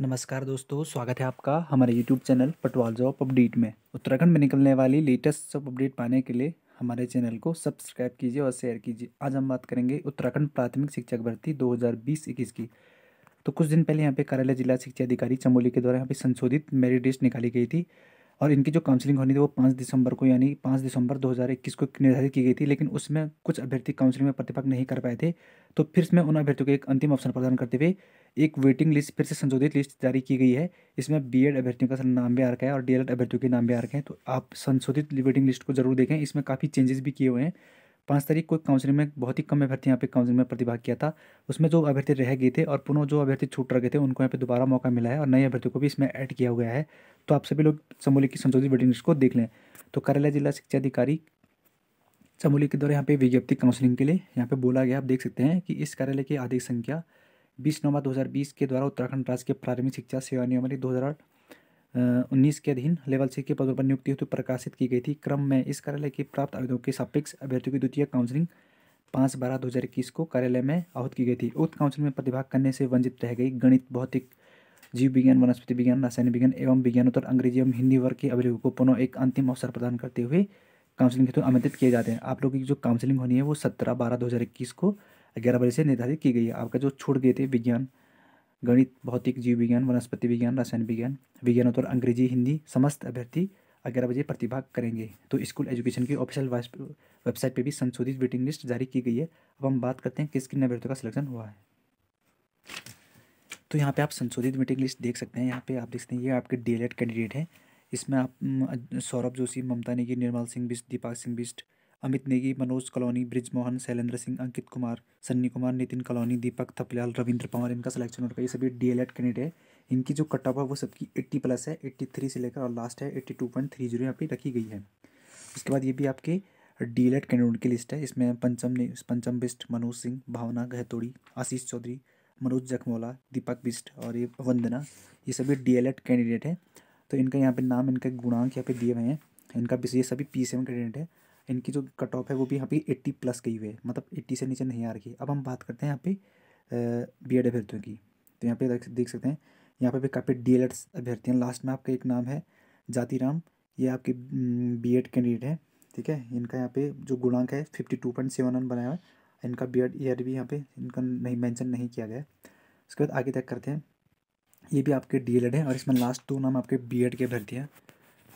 नमस्कार दोस्तों स्वागत है आपका हमारे YouTube channel Patwal job update में उत्तराखंड में निकलने वाली लेटेस्ट सब अपडेट पाने के लिए हमारे चैनल को सब्सक्राइब कीजिए और शेयर कीजिए आज हम बात करेंगे उत्तराखंड प्राथमिक शिक्षक भर्ती 2020-21 की तो कुछ दिन पहले यहाँ पे कार्यालय जिला शिक्षा अधिकारी चमोली के द्वारा यहाँ पर संशोधित मेरिट लिस्ट निकाली गई थी और इनकी जो काउंसिलिंग होनी थी वो पाँच दिसंबर को यानी पाँच दिसंबर 2021 को निर्धारित की गई थी लेकिन उसमें कुछ अभ्यर्थी काउंसलिंग में प्रतिपक्ष नहीं कर पाए थे तो फिर इसमें उन अभ्यर्थियों को एक अंतिम अवसर प्रदान करते हुए एक वेटिंग लिस्ट फिर से संशोधित लिस्ट जारी की गई है इसमें बी एड अभ्यर्थियों का नाम भी आ रखा है और डी एड अभ्यर्थियों के नाम भी आ रखे हैं तो आप संशोधित वेटिंग लिस्ट को जरूर देखें इसमें काफ़ी चेंजेस भी किए हुए हैं पाँच तारीख को काउंसिलिंग में बहुत ही कम अभ्यर्थी यहाँ पे काउंसलिंग में प्रतिभाग किया था उसमें जो अभ्यर्थी रह गए थे और पुनः जो अभ्यर्थी छूट रखे थे उनको यहाँ पे दोबारा मौका मिला है और नए अभ्यर्थियों को भी इसमें ऐड किया गया है तो आप सभी लोग चमोली की संशोधित वेटिंग लिस्ट को देख लें तो कार्यालय जिला शिक्षा अधिकारी चमोली के द्वारा यहाँ पे विज्ञप्ति काउंसिलिंग के लिए यहाँ पे बोला गया आप देख सकते हैं कि इस कार्यालय की आधिक संख्या बीस नवंबर बीस के द्वारा उत्तराखंड राज्य के प्रारंभिक शिक्षा सेवा नियमावली दो उन्नीस के अधीन लेवल सी के पदों पर नियुक्ति हेतु प्रकाशित की गई थी क्रम में इस कार्यालय के प्राप्त आवेदनों के सापेक्ष अभ्यर्थियों की द्वितीय काउंसलिंग पाँच बारह दो हज़ार इक्कीस को कार्यालय में आहूत की गई थी उक्त काउंसलिंग में प्रतिभाग करने से वंचित रह गई गणित भौतिक जीव विज्ञान वनस्पति विज्ञान रासायनिक विज्ञान एवं विज्ञानोत्तर अंग्रेजी एवं हिंदी वर्ग के अभिलेखों को पुनः एक अंतिम अवसर प्रदान करते हुए काउंसलिंग हेतु आमंत्रित किए जाते हैं आप लोगों की जो काउंसलिंग होनी है वो सत्रह बारह दो हज़ार इक्कीस को ग्यारह बजे से निर्धारित की गई है आपका जो छूट गए थे विज्ञान गणित भौतिक जीव विज्ञान वनस्पति विज्ञान रसायन विज्ञान विज्ञानोत्तर अंग्रेजी हिंदी समस्त अभ्यर्थी ग्यारह बजे प्रतिभाग करेंगे तो स्कूल एजुकेशन की ऑफिशियल वेबसाइट पे भी संशोधित वेटिंग लिस्ट जारी की गई है अब हम बात करते हैं किस किन अभ्यर्थियों का सिलेक्शन हुआ है तो यहाँ पे आप संशोधित वेटिंग लिस्ट देख सकते हैं यहाँ पे आप देख सकते हैं ये आपके डी कैंडिडेट e हैं इसमें आप सौरभ जोशी ममता नेगी निर्मल सिंह बिस्ट दीपक सिंह बिस्ट अमित नेगी मनोज कॉलोनी मोहन शैलेंद्र सिंह अंकित कुमार सन्नी कुमार नितिन कॉलोनी दीपक थपलियाल रविंद्र पवार इनका सिलेक्शन हो है ये सभी डी एल कैंडिडेट है इनकी जो कट ऑफ है वो सबकी एट्टी प्लस है एट्टी थ्री से लेकर और लास्ट है eighty two point three zero यहाँ पे रखी गई है उसके बाद ये भी आपके डी एल कैंडिडेट की लिस्ट है इसमें पंचम ने पंचम बिस्ट मनोज सिंह भावना गहतोड़ी आशीष चौधरी मनोज जखमोला दीपक बिस्ट और ये वंदना ये सभी डी एल कैंडिडेट हैं तो इनका यहाँ पर नाम इनका गुणांक यहाँ पे दिए हुए हैं इनका ये सभी पी सी कैंडिडेट है इनकी जो कट ऑफ है वो भी यहाँ पे एट्टी प्लस गई हुई है मतलब एट्टी से नीचे नहीं आ रही है अब हम बात करते हैं यहाँ पे बी एड अभ्यर्थियों की तो यहाँ पे देख सकते हैं यहाँ पे भी काफ़ी डी एल एड्स अभ्यर्थी हैं लास्ट में आपका एक नाम है जातिराम ये आपके बी एड कैंडिडेट है ठीक है इनका यहाँ पे जो गुणांक है fifty two point seven one बनाया हुआ है इनका बी एड ईयर भी यहाँ पे इनका नहीं मैंशन नहीं किया गया है उसके बाद आगे तक करते हैं ये भी आपके डी एल एड है और इसमें लास्ट दो नाम आपके बी एड के अभ्यर्थी हैं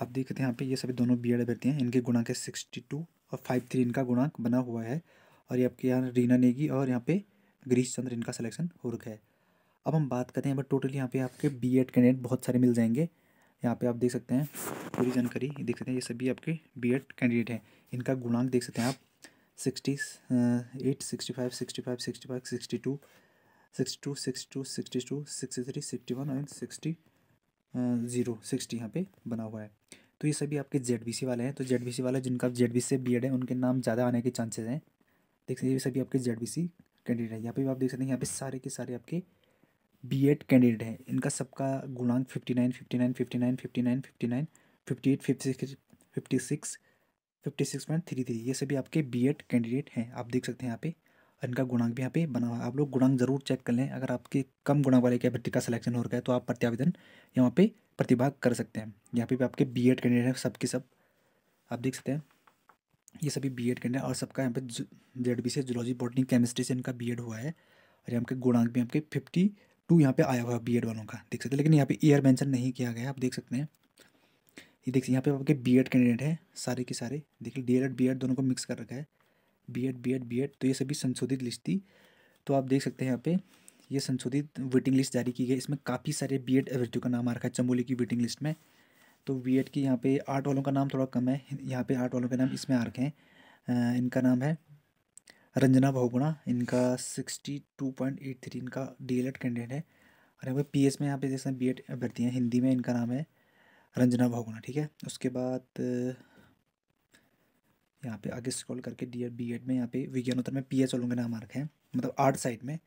आप देखते हैं यहाँ पे ये सभी दोनों बी एड अभ्यर्थी हैं इनके गुणांक है सिक्सटी टू और फाइव थ्री इनका गुणांक बना हुआ है और ये आपके यहाँ रीना नेगी और यहाँ पे गिरीश चंद्र इनका सिलेक्शन हो रखा है अब हम बात करते हैं बट टोटली यहाँ पे आपके बी एड कैंडिडेट बहुत सारे मिल जाएंगे यहाँ पे आप देख सकते हैं पूरी जानकारी देख सकते हैं ये सभी आपके बी एड कैंडिडेट हैं इनका गुणांक देख सकते हैं आप sixty eight sixty five sixty five sixty five sixty two sixty two sixty two sixty two sixty three sixty one and sixty zero sixty यहाँ पे बना हुआ है तो ये सभी आपके जेड बी सी वाले हैं तो जेड बी सी वाले जिनका जेड बी सी से बी एड है उनके नाम ज़्यादा आने के चांसेस हैं देख सकते ये सभी आपके जेड बी सी कैंडिडेट हैं यहाँ पे भी आप देख सकते हैं यहाँ पे सारे के सारे आपके बी एड कैंडिडेट हैं इनका सबका गुणांक fifty nine fifty nine fifty nine fifty nine fifty nine fifty eight fifty six fifty six fifty six point three three ये सभी आपके बी एड कैंडिडेट हैं आप देख सकते हैं यहाँ पे इनका गुणांक भी यहाँ पे बना हुआ है आप लोग गुणांक जरूर चेक कर लें अगर आपके कम गुणांक वाले कैपेसिटी का सिलेक्शन हो रहा है तो आप प्रत्यावेदन यहाँ पे प्रतिभाग कर सकते हैं यहाँ पे भी आपके बी एड कैंडिडेट हैं सब के सब आप देख सकते हैं ये सभी बी एड कैंडिडेट और सबका यहाँ पे जेड बी से जुलॉजी बॉटनी केमिस्ट्री से इनका बी एड हुआ है और यहाँ के गुणांक भी आपके फिफ्टी टू यहाँ पे आया हुआ है बी वालों का देख सकते हैं लेकिन यहाँ पे ईयर मैंशन नहीं किया गया आप देख सकते हैं ये देख सकते यहाँ पे आपके बी एड कैंडिडेट हैं सारे के सारे देखिए डी एड बी एड दोनों को मिक्स कर रखा है बीएड बीएड बीएड तो ये सभी संशोधित लिस्ट थी तो आप देख सकते हैं यहाँ पे ये संशोधित वेटिंग लिस्ट जारी की गई इसमें काफ़ी सारे बी एड अभ्यर्थियों का नाम आ रखा है चमोली की वेटिंग लिस्ट में तो बी एड की यहाँ पे आर्ट वालों का नाम थोड़ा कम है यहाँ पे आर्ट वालों के नाम इसमें आ रखे हैं इनका नाम है रंजना बहुगुणा इनका sixty two point eight three इनका डी एल एड कैंडिडेट है और यहाँ पे पी एस में यहाँ पे जैसे बी एड अभ्यर्थी हैं हिंदी में इनका नाम है रंजना बहुगुणा ठीक है उसके बाद यहाँ पे आगे स्क्रॉल करके डी एड बी एड में यहाँ पे विज्ञानोत्तर में पी एच के नाम रखे हैं मतलब आर्ट साइड में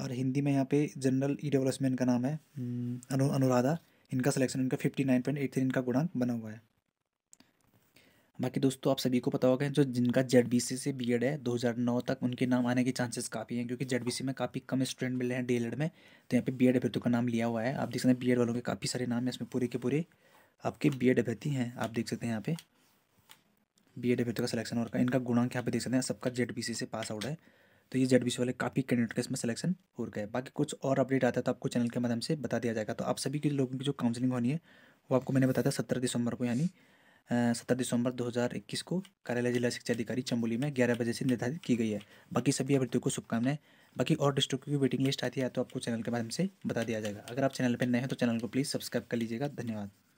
और हिंदी में यहाँ पे जनरल ई डेवलपमेंट का नाम है हम्म, अनु अनुराधा इनका सिलेक्शन इनका fifty nine point eight three इनका गुणांक बना हुआ है बाकी दोस्तों आप सभी को पता होगा जो जिनका जेड बी सी से बी एड है दो हज़ार नौ तक उनके नाम आने के चांसेस काफ़ी हैं क्योंकि जेड बी सी में काफ़ी कम स्टूडेंट मिले हैं डी एल एड में तो यहाँ पे बी एड अभ्यर्थियों का नाम लिया हुआ है आप देख सकते हैं बी एड वालों के काफ़ी सारे नाम हैं इसमें पूरे के पूरे आपके बी एड अभ्यर्थी हैं आप देख सकते हैं यहाँ पे बी एड का सिलेक्शन हो रखा है इनका गुणांक यहाँ पे देख सकते हैं सबका जेड से पास आउट है तो ये जेड वाले काफ़ी कैंडिडेट का इसमें सिलेक्शन हो गया है बाकी कुछ और अपडेट आता है तो आपको चैनल के माध्यम से बता दिया जाएगा तो आप सभी के लोगों की जो काउंसलिंग होनी है वो आपको मैंने बताया था सत्रह दिसंबर को यानी सत्रह दिसंबर 2021 को कार्यालय जिला शिक्षा अधिकारी चंबोली में ग्यारह बजे से निर्धारित की गई है बाकी सभी अभ्यर्थियों को शुभकामनाएं बाकी और डिस्ट्रिक्ट की वेटिंग लिस्ट आती है तो आपको चैनल के माध्यम से बता दिया जाएगा अगर आप चैनल पर नए हैं तो चैनल को प्लीज़ सब्सक्राइब कर लीजिएगा धन्यवाद